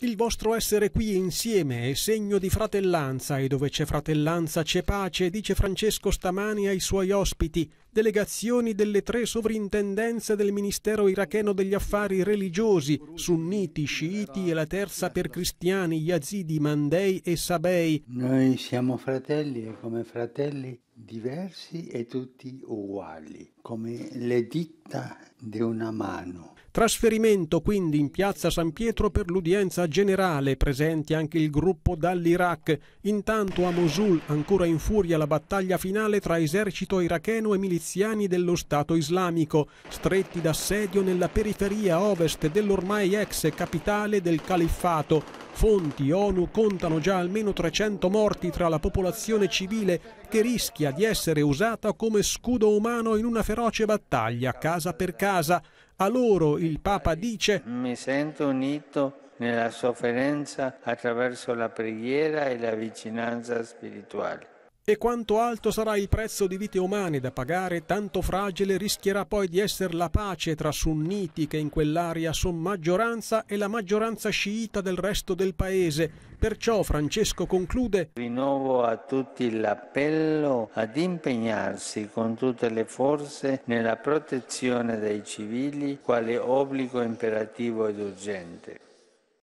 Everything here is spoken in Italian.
Il vostro essere qui insieme è segno di fratellanza e dove c'è fratellanza c'è pace, dice Francesco stamani ai suoi ospiti, delegazioni delle tre sovrintendenze del Ministero iracheno degli affari religiosi, sunniti, sciiti e la terza per cristiani, yazidi, mandei e sabei. Noi siamo fratelli e come fratelli diversi e tutti uguali, come le dita di una mano. Trasferimento quindi in piazza San Pietro per l'udienza generale, presenti anche il gruppo dall'Iraq. Intanto a Mosul ancora in furia la battaglia finale tra esercito iracheno e milizia miliziani dello Stato islamico, stretti d'assedio nella periferia ovest dell'ormai ex capitale del califfato. Fonti ONU contano già almeno 300 morti tra la popolazione civile che rischia di essere usata come scudo umano in una feroce battaglia casa per casa. A loro il Papa dice Mi sento unito nella sofferenza attraverso la preghiera e la vicinanza spirituale. E quanto alto sarà il prezzo di vite umane da pagare, tanto fragile rischierà poi di essere la pace tra sunniti che in quell'area sono maggioranza e la maggioranza sciita del resto del paese. Perciò Francesco conclude Rinnovo a tutti l'appello ad impegnarsi con tutte le forze nella protezione dei civili quale obbligo imperativo ed urgente.